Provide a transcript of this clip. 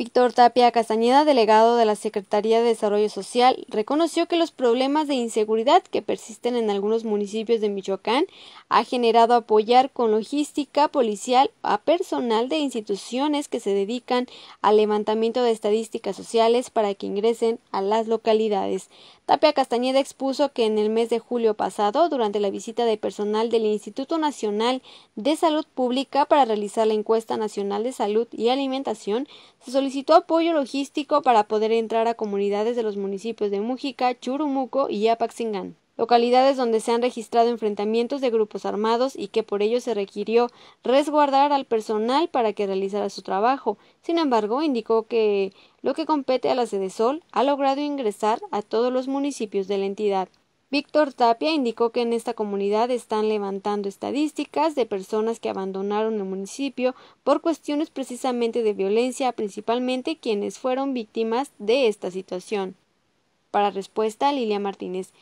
Víctor Tapia Castañeda, delegado de la Secretaría de Desarrollo Social, reconoció que los problemas de inseguridad que persisten en algunos municipios de Michoacán ha generado apoyar con logística policial a personal de instituciones que se dedican al levantamiento de estadísticas sociales para que ingresen a las localidades. Tapia Castañeda expuso que en el mes de julio pasado, durante la visita de personal del Instituto Nacional de Salud Pública para realizar la encuesta nacional de salud y alimentación, se solicitó solicitó apoyo logístico para poder entrar a comunidades de los municipios de Mujica, Churumuco y Apaxingán, localidades donde se han registrado enfrentamientos de grupos armados y que por ello se requirió resguardar al personal para que realizara su trabajo. Sin embargo, indicó que lo que compete a la Sede Sol ha logrado ingresar a todos los municipios de la entidad. Víctor Tapia indicó que en esta comunidad están levantando estadísticas de personas que abandonaron el municipio por cuestiones precisamente de violencia, principalmente quienes fueron víctimas de esta situación. Para respuesta, Lilia Martínez,